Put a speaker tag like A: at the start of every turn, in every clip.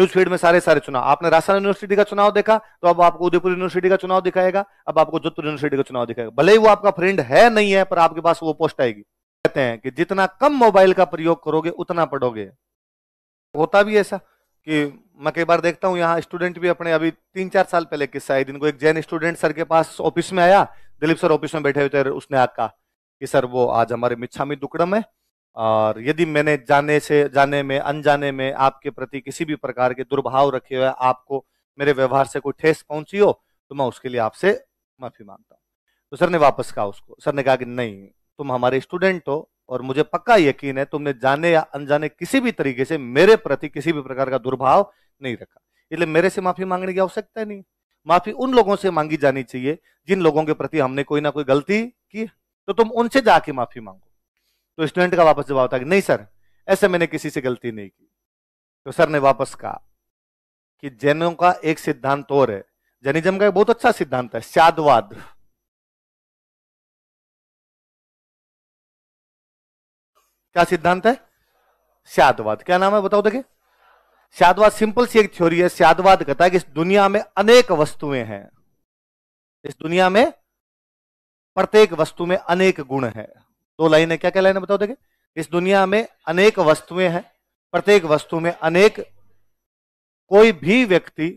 A: news feed में सारे सारे चुनाव आपने राजस्थान यूनिवर्सिटी का चुनाव देखा तो अब आपको उदयपुर यूनिवर्सिटी का चुनाव दिखाएगा अब आपको जोधपुर यूनिवर्सिटी का चुनाव दिखाएगा भले ही वो आपका फ्रेंड है नहीं है पर आपके पास वो पोस्ट आएगी कहते हैं कि जितना कम मोबाइल का प्रयोग करोगे उतना पढ़ोगे होता भी ऐसा कि मैं कई बार देखता हूँ यहाँ स्टूडेंट भी अपने अभी तीन चार साल पहले किस्सा है जिनको एक जैन स्टूडेंट सर के पास ऑफिस में आया दिलीप सर ऑफिस में बैठे हुए थे उसने आका कि सर वो आज हमारे मिच्छामी दुकड़म है और यदि मैंने जाने से जाने में अनजाने में आपके प्रति किसी भी प्रकार के दुर्भाव रखे हुए आपको मेरे व्यवहार से कोई ठेस पहुंची हो तो मैं उसके लिए आपसे माफी मांगता हूँ तो सर ने वापस कहा उसको सर ने कहा कि नहीं तुम हमारे स्टूडेंट हो और मुझे पक्का यकीन है तुमने जाने या अनजाने किसी भी तरीके से मेरे प्रति किसी भी प्रकार का दुर्भाव नहीं रखा इसलिए मेरे से माफी मांगने की आवश्यकता नहीं माफी उन लोगों से मांगी जानी चाहिए जिन लोगों के प्रति हमने कोई ना कोई गलती की तो तुम उनसे जाके माफी मांगो तो स्टूडेंट का वापस जवाब था कि नहीं सर ऐसे मैंने किसी से गलती नहीं की तो सर ने वापस कहा कि जैनों का एक सिद्धांत और है जैनिज्म का एक बहुत अच्छा सिद्धांत है शादवाद क्या सिद्धांत है शादवाद क्या नाम है बताओ देखिए शादवाद सिंपल सी एक थ्योरी है शादवाद कहता है कि इस दुनिया में अनेक वस्तुएं हैं इस दुनिया में प्रत्येक वस्तु में अनेक गुण है दो लाइन है क्या क्या लाइन है बताओ देखे इस दुनिया में अनेक वस्तुएं हैं प्रत्येक वस्तु में अनेक कोई भी व्यक्ति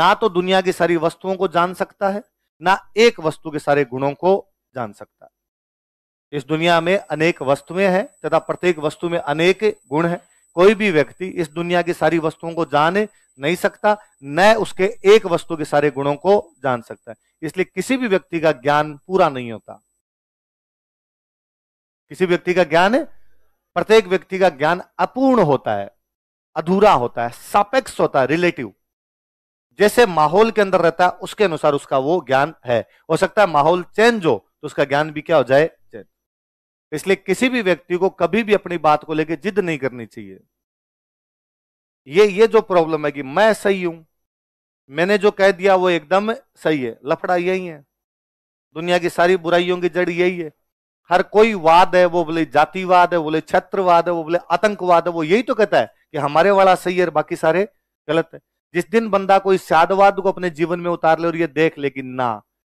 A: ना तो दुनिया की सारी वस्तुओं को जान सकता है ना एक वस्तु के सारे गुणों को जान सकता है इस दुनिया में अनेक वस्तुएं हैं तथा प्रत्येक वस्तु में अनेक गुण है कोई भी व्यक्ति इस दुनिया की सारी वस्तुओं को जान नहीं सकता न उसके एक वस्तु के सारे गुणों को जान सकता है इसलिए किसी भी व्यक्ति का ज्ञान पूरा नहीं होता किसी व्यक्ति का ज्ञान प्रत्येक व्यक्ति का ज्ञान अपूर्ण होता है अधूरा होता है सापेक्ष होता है रिलेटिव जैसे माहौल के अंदर रहता है उसके अनुसार उसका वो ज्ञान है हो सकता है माहौल चेंज हो तो उसका ज्ञान भी क्या हो जाए चेंज तो इसलिए किसी भी व्यक्ति को कभी भी अपनी बात को लेकर जिद नहीं करनी चाहिए ये ये जो प्रॉब्लम है कि मैं सही हूं मैंने जो कह दिया वो एकदम सही है लफड़ा यही है दुनिया की सारी बुराइयों की जड़ यही है हर कोई वाद है वो बोले जातिवाद है बोले छत्रवाद है वो बोले आतंकवाद है वो यही तो कहता है कि हमारे वाला सही है बाकी सारे गलत है जिस दिन बंदा कोई साधवाद को अपने जीवन में उतार ले और ये देख लेकिन ना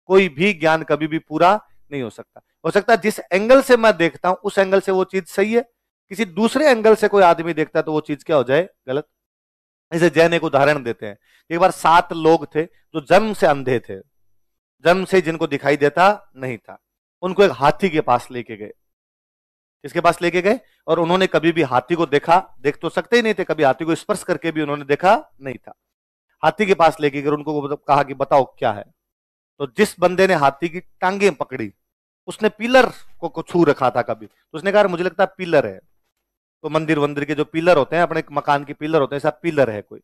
A: कोई भी ज्ञान कभी भी पूरा नहीं हो सकता हो सकता है जिस एंगल से मैं देखता हूं उस एंगल से वो चीज सही है किसी दूसरे एंगल से कोई आदमी देखता है तो वो चीज क्या हो जाए गलत इसे जैन एक उदाहरण देते हैं एक बार सात लोग थे जो जन्म से अंधे थे जन्म से जिनको दिखाई देता नहीं था उनको एक हाथी के पास लेके गए किसके पास लेके गए और उन्होंने कभी भी हाथी को देखा देख तो सकते ही नहीं थे कभी हाथी को स्पर्श करके भी उन्होंने देखा नहीं था हाथी के पास लेके गए उनको कहा कि बताओ क्या है तो जिस बंदे ने हाथी की टांगे पकड़ी उसने पिलर को, को छू रखा था कभी तो उसने कहा मुझे लगता है पिलर है तो मंदिर वंदिर के जो पिलर होते हैं अपने मकान के पिलर होते हैं ऐसा पिलर है कोई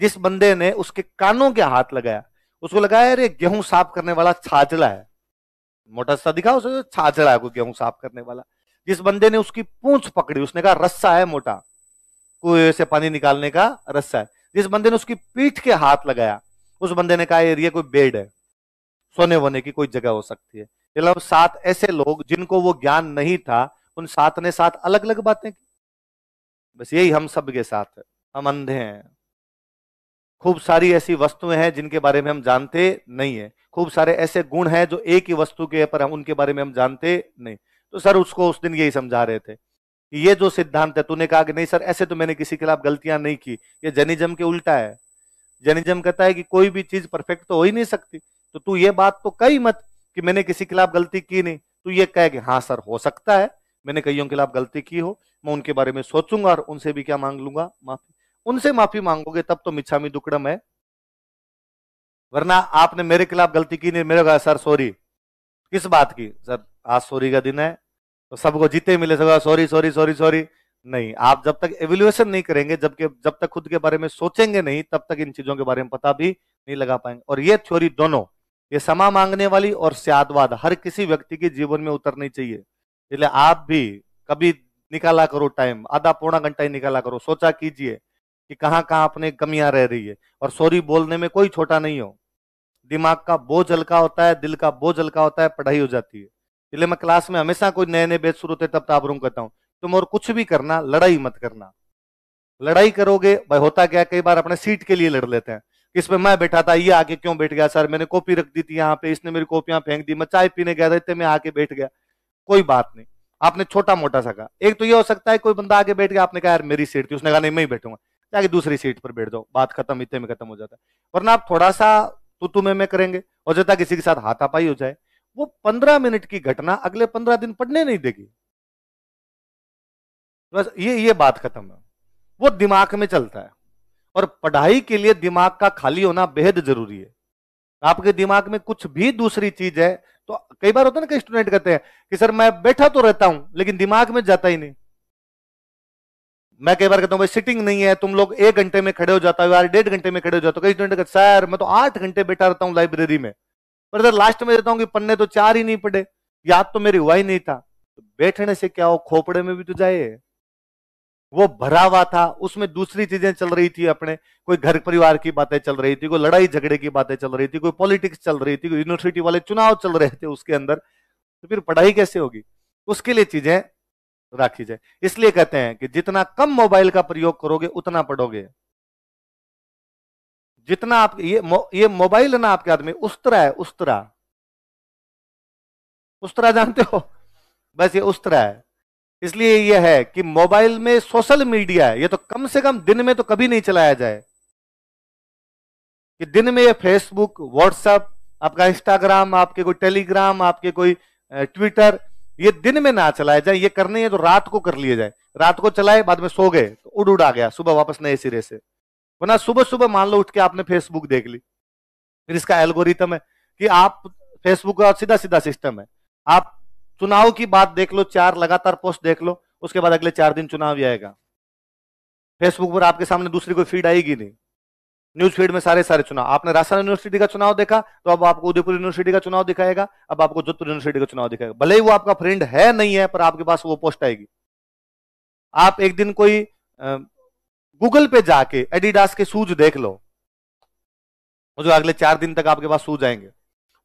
A: जिस बंदे ने उसके कानों के हाथ लगाया उसको लगाया अरे गेहूं साफ करने वाला छाजला है मोटा सा दिखा उसे छाछड़ा रहा है गेहूं साफ करने वाला जिस बंदे ने उसकी पूंछ पकड़ी उसने कहा रस्सा है मोटा कुएं से पानी निकालने का रस्सा है जिस बंदे ने उसकी पीठ के हाथ लगाया उस बंदे ने कहा ये कोई बेड है सोने वोने की कोई जगह हो सकती है मतलब सात ऐसे लोग जिनको वो ज्ञान नहीं था उन सात ने सात अलग अलग बातें की बस यही हम सब के साथ है हम अंधे हैं खूब सारी ऐसी वस्तुएं हैं जिनके बारे में हम जानते नहीं है खूब सारे ऐसे गुण हैं जो एक ही वस्तु के पर हम उनके बारे में हम जानते नहीं तो सर उसको उस दिन यही समझा रहे थे ये जो सिद्धांत है तूने कहा कि नहीं सर ऐसे तो मैंने किसी के खिलाफ गलतियां नहीं की ये जनिजम के उल्टा है जनिजम कहता है कि कोई भी चीज परफेक्ट तो हो ही नहीं सकती तो तू ये बात तो कही मत कि मैंने किसी खिलाफ गलती की नहीं तू ये कहे कि हाँ सर हो सकता है मैंने कईयों के खिलाफ गलती की हो मैं उनके बारे में सोचूंगा और उनसे भी क्या मांग लूंगा माफी उनसे माफी मांगोगे तब तो मिच्छामी दुकड़म है वरना आपने मेरे खिलाफ गलती की नहीं मेरे सर सॉरी किस बात की सर आज सॉरी का दिन है तो सबको जीते मिले सब सॉरी सॉरी सॉरी सॉरी नहीं आप जब तक एवेल्युएशन नहीं करेंगे जबकि जब तक खुद के बारे में सोचेंगे नहीं तब तक इन चीजों के बारे में पता भी नहीं लगा पाएंगे और ये थ्योरी दोनों ये समा मांगने वाली और स्यादवाद हर किसी व्यक्ति के जीवन में उतरनी चाहिए इसलिए आप भी कभी निकाला करो टाइम आधा पौना घंटा ही निकाला करो सोचा कीजिए कि कहाँ कहाँ अपने कमियां रह रही है और सॉरी बोलने में कोई छोटा नहीं हो दिमाग का बोझ हल्का होता है दिल का बोझ हल्का होता है पढ़ाई हो जाती है इसलिए मैं क्लास में हमेशा कोई नए नए बेच शुरू होते तब ताबरूम कहता हूँ तुम और कुछ भी करना लड़ाई मत करना लड़ाई करोगे भाई होता क्या कई बार अपने सीट के लिए लड़ लेते हैं इसमें मैं बैठा था ये आके क्यों बैठ गया सर मैंने कॉपी रख दी थी यहाँ पे इसने मेरी कॉपियां फेंक दी मैं चाय पीने गया था इतने में आके बैठ गया कोई बात नहीं आपने छोटा मोटा सा कहा एक तो ये हो सकता है कोई बंदा आगे बैठ गया आपने कहा यार मेरी सीट थी उसने कहा नहीं मैं ही बैठूंगा जाके दूसरी सीट पर बैठ जाओ बात खत्म इतने में खत्म हो जाता है वरना आप थोड़ा सा तो तुम्हें में करेंगे और जता किसी के साथ हाथापाई हो जाए वो पंद्रह मिनट की घटना अगले पंद्रह दिन पढ़ने नहीं देगी बस ये ये बात खत्म है वो दिमाग में चलता है और पढ़ाई के लिए दिमाग का खाली होना बेहद जरूरी है आपके दिमाग में कुछ भी दूसरी चीज है तो कई बार होता है ना कई स्टूडेंट कहते हैं कि सर मैं बैठा तो रहता हूं लेकिन दिमाग में जाता ही नहीं मैं कई बार कहता हूँ भाई सिटिंग नहीं है तुम लोग एक घंटे में खड़े हो जाता हो यार डेढ़ घंटे में खड़े हो जाते हो कई स्टूडेंट कहते सर मैं तो आठ घंटे बैठा रहता हूँ लाइब्रेरी में पर सर लास्ट में देता हूँ कि पन्ने तो चार ही नहीं पड़े याद तो मेरी हुआ ही नहीं था तो बैठने से क्या हो खोपड़े में भी तो जाए वो भरा हुआ था उसमें दूसरी चीजें चल रही थी अपने कोई घर परिवार की बातें चल रही थी कोई लड़ाई झगड़े की बातें चल रही थी कोई पॉलिटिक्स चल रही थी कोई यूनिवर्सिटी वाले चुनाव चल रहे थे उसके अंदर तो फिर पढ़ाई कैसे होगी उसके लिए चीजें तो राखी जाए इसलिए कहते हैं कि जितना कम मोबाइल का प्रयोग करोगे उतना पढ़ोगे जितना आप ये मो, ये मोबाइल ना आपके आदमी उस्तरा है उस्तरा उस्तरा जानते हो बस ये उस्तरा है इसलिए यह है कि मोबाइल में सोशल मीडिया है ये तो कम से कम दिन में तो कभी नहीं चलाया जाए कि दिन में ये फेसबुक व्हाट्सएप आपका इंस्टाग्राम आपके कोई टेलीग्राम आपके कोई ट्विटर ये दिन में ना चलाया जाए ये करनी है तो रात को कर लिए जाए रात को चलाए बाद में सो गए तो उड़ उड़ आ गया सुबह वापस नए सिरे से वरना सुबह सुबह मान लो उठ के आपने फेसबुक देख ली फिर इसका एल्गोरिथम है कि आप फेसबुक का सीधा सीधा सिस्टम है आप चुनाव की बात देख लो चार लगातार पोस्ट देख लो उसके बाद अगले चार दिन चुनाव आएगा फेसबुक पर आपके सामने दूसरी कोई फीड आएगी नहीं न्यूज फीड में सारे सारे चुनाव आपने राजस्थान यूनिवर्सिटी का चुनाव देखा तो अब आपको उदयपुर यूनिवर्सिटी का चुनाव दिखाएगा अब आपको जोधपुर यूनिवर्सिटी का चुनाव दिखाएगा भले ही वो आपका फ्रेंड है नहीं है पर आपके पास वो पोस्ट आएगी आप एक दिन कोई गूगल पे जाके एडिडास के सूज देख लो जो अगले चार दिन तक आपके पास सूज आएंगे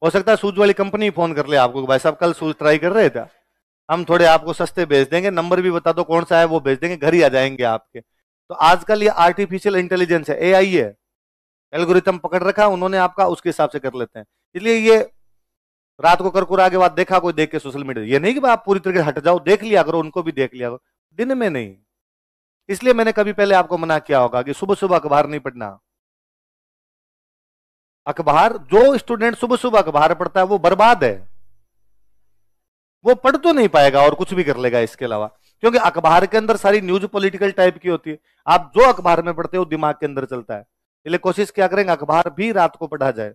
A: हो सकता है सूज वाली कंपनी फोन कर ले आपको भाई साहब कल सूज ट्राई कर रहे थे हम थोड़े आपको सस्ते भेज देंगे नंबर भी बता दो कौन सा है वो भेज देंगे घर ही आ जाएंगे आपके तो आजकल ये आर्टिफिशियल इंटेलिजेंस है एआई है एल्गोरिथम पकड़ रखा उन्होंने आपका उसके हिसाब से कर लेते हैं इसलिए ये रात को करकुरा के बाद देखा कोई देख के सोशल मीडिया ये नहीं कि आप पूरी तरीके हट जाओ देख लिया करो उनको भी देख लिया करो दिन में नहीं इसलिए मैंने कभी पहले आपको मना किया होगा कि सुबह सुबह अखबार नहीं पढ़ना अखबार जो स्टूडेंट सुबह सुबह अखबार पढ़ता है वो बर्बाद है वो पढ़ तो नहीं पाएगा और कुछ भी कर लेगा इसके अलावा क्योंकि अखबार के अंदर सारी न्यूज पॉलिटिकल टाइप की होती है आप जो अखबार में पढ़ते हो दिमाग के अंदर चलता है इसलिए कोशिश क्या करेंगे अखबार भी रात को पढ़ा जाए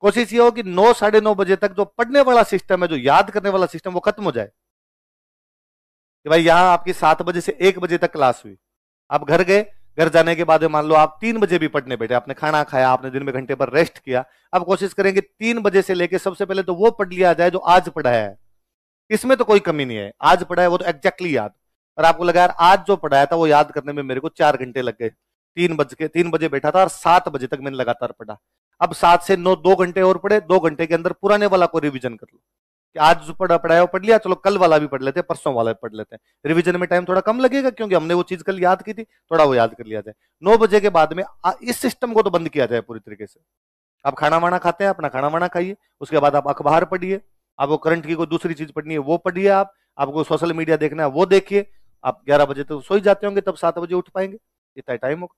A: कोशिश ये हो कि नौ साढ़े नौ बजे तक जो पढ़ने वाला सिस्टम है जो याद करने वाला सिस्टम वो खत्म हो जाए कि भाई यहाँ आपकी सात बजे से एक बजे तक क्लास हुई आप घर गए घर जाने के बाद मान लो आप तीन बजे भी पढ़ने बैठे आपने खाना खाया आपने दिन में घंटे पर रेस्ट किया अब कोशिश करेंगे तीन बजे से लेके सबसे पहले तो वो पढ़ लिया जाए जो आज पढ़ाया है इसमें तो कोई कमी नहीं है आज पढ़ाया वो तो एग्जैक्टली याद और आपको लगा यार आज जो पढ़ाया था वो याद करने में मेरे को चार घंटे लग गए तीन बज के तीन बजे बैठा था और सात बजे तक मैंने लगातार पढ़ा अब सात से नौ दो घंटे और पढ़े दो घंटे के अंदर पुराने वाला को रिविजन कर लो कि आज जो पढ़ा पढ़ाया वो पढ़ लिया चलो कल वाला भी पढ़ लेते हैं परसों वाला भी पढ़ लेते हैं रिविजन में टाइम थोड़ा कम लगेगा क्योंकि हमने वो चीज कल याद की थी थोड़ा वो याद कर लिया जाए नौ बजे के बाद में इस सिस्टम को तो बंद किया जाए पूरी तरीके से आप खाना वाना खाते हैं अपना खाना वाना खाइए उसके बाद आप अखबार पढ़िए आपको करंट की कोई दूसरी चीज पढ़नी है वो पढ़िए आप आपको सोशल मीडिया देखना है वो देखिए आप ग्यारह बजे तक तो सो ही जाते होंगे तब सात बजे उठ पाएंगे इतना टाइम होगा